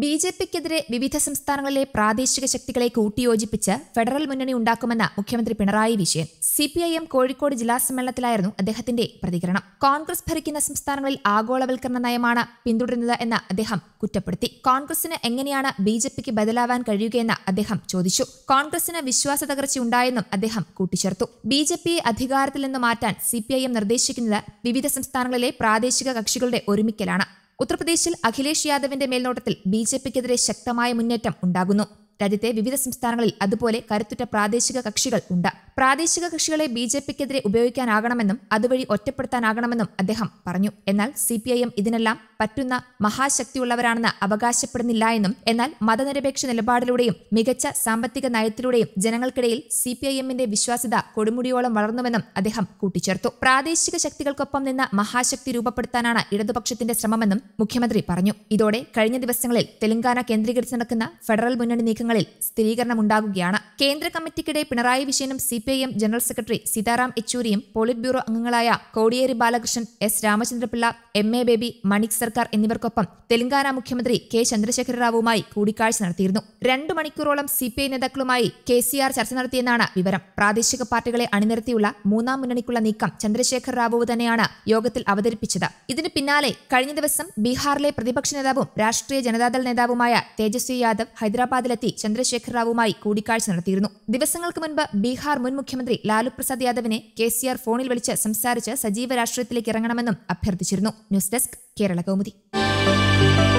B J പിക്കെതിരെ വിവിധ സംസ്ഥാനങ്ങളിലെ പ്രാദേശിക ശക്തികളെ കൂട്ടിയോജിപ്പിച്ച് ഫെഡറൽ മുന്നണി ഉണ്ടാക്കുമെന്ന മുഖ്യമന്ത്രി Pinarayi Vijayan C P I M Kozhikode ജില്ലാ സമ്മേളനത്തിലായിരുന്നു അദ്ദേഹത്തിന്റെ പ്രതികരണം കോൺഗ്രസ് ഭരിക്കുന്ന സംസ്ഥാനങ്ങളിൽ ആഗോളവൽക്കരണ നയമാണ് പിന്തുടരുന്നത് എന്ന് അദ്ദേഹം കുറ്റപ്പെടുത്തി കോൺഗ്രസിന് എങ്ങനെയാണ് ബി ജെ പിക്ക് ബദലാവാൻ കഴിയുകയെന്ന് അദ്ദേഹം ചോദിച്ചു കോൺഗ്രസിന് വിശ്വാസ തകർച്ചയുണ്ടായെന്നും അദ്ദേഹം കൂട്ടിച്ചേർത്തു ബി ജെ പിയെ അധികാരത്തിൽ നിന്ന് മാറ്റാൻ സി പി ഐ എം നിർദ്ദേശിക്കുന്നത് വിവിധ സംസ്ഥാനങ്ങളിലെ പ്രാദേശിക കക്ഷികളുടെ ഒരുമിക്കലാണ് ഉത്തർപ്രദേശിൽ അഖിലേഷ് യാദവിന്റെ മേൽനോട്ടത്തിൽ ബി ജെ പിക്കെതിരെ ശക്തമായ മുന്നേറ്റം ഉണ്ടാകുന്നു രാജ്യത്തെ വിവിധ സംസ്ഥാനങ്ങളിൽ അതുപോലെ കരുത്തുറ്റ പ്രാദേശിക കക്ഷികൾ ഉണ്ട് പ്രാദേശിക കക്ഷികളെ ബി ജെ പിക്കെതിരെ ഉപയോഗിക്കാനാകണമെന്നും അതുവഴി ഒറ്റപ്പെടുത്താനാകണമെന്നും അദ്ദേഹം പറഞ്ഞു എന്നാൽ സി പി ഐ എം ഇതിനെല്ലാം പറ്റുന്ന മഹാശക്തിയുള്ളവരാണെന്ന് അവകാശപ്പെടുന്നില്ല എന്നും എന്നാൽ മതനിരപേക്ഷ നിലപാടിലൂടെയും മികച്ച സാമ്പത്തിക നയത്തിലൂടെയും ജനങ്ങൾക്കിടയിൽ സി പി ഐ എമ്മിന്റെ വിശ്വാസ്യത കൊടുമുടിയോളം വളർന്നുവെന്നും അദ്ദേഹം കൂട്ടിച്ചേർത്തു പ്രാദേശിക ശക്തികൾക്കൊപ്പം നിന്ന് മഹാശക്തി രൂപപ്പെടുത്താനാണ് ഇടതുപക്ഷത്തിന്റെ ശ്രമമെന്നും മുഖ്യമന്ത്രി പറഞ്ഞു ഇതോടെ കഴിഞ്ഞ ദിവസങ്ങളിൽ തെലങ്കാന കേന്ദ്രീകരിച്ച് നടക്കുന്ന ഫെഡറൽ മുന്നണി നീക്കങ്ങളിൽ സ്ഥിരീകരണമുണ്ടാകുകയാണ് കേന്ദ്ര കമ്മിറ്റിക്കിടെ Pinarayi വിഷയനും C CPIM general secretary Sitaram യെച്ചൂരിയും polit bureau അംഗങ്ങളായ Kodiyeri Balakrishnan S Ramachandra Pillai M A baby Manik സർക്കാർ എന്നിവർക്കൊപ്പം തെലങ്കാന മുഖ്യമന്ത്രി കെ ചന്ദ്രശേഖര റാവുമായി കൂടിക്കാഴ്ച നടത്തിയിരുന്നു രണ്ടു മണിക്കൂറോളം സിപിഐ നേതാക്കളുമായി കെ സി ആർ ചർച്ച നടത്തിയെന്നാണ് വിവരം പ്രാദേശിക പാർട്ടികളെ അണിനിരത്തിയുള്ള മൂന്നാം മുന്നണിക്കുള്ള നീക്കം ചന്ദ്രശേഖർ റാവു തന്നെയാണ് യോഗത്തിൽ അവതരിപ്പിച്ചത് ഇതിന് പിന്നാലെ കഴിഞ്ഞ ദിവസം ബീഹാറിലെ പ്രതിപക്ഷ നേതാവും രാഷ്ട്രീയ ജനതാദൾ നേതാവുമായ തേജസ്വി യാദവ് ഹൈദരാബാദിലെത്തി ചന്ദ്രശേഖർ റാവുമായി കൂടിക്കാഴ്ച നടത്തിയിരുന്നു ദിവസങ്ങൾക്ക് മുൻപ് ബീഹാർ മുൻ മുഖ്യമന്ത്രി ലാലു പ്രസാദ് യാദവിനെ കെ സി ആർ ഫോണിൽ വിളിച്ച് സംസാരിച്ച് സജീവ രാഷ്ട്രീയത്തിലേക്ക് ഇറങ്ങണമെന്നും അഭ്യർത്ഥിച്ചിരുന്നു ന്യൂസ് ഡെസ്ക് കേരള കൗമുദി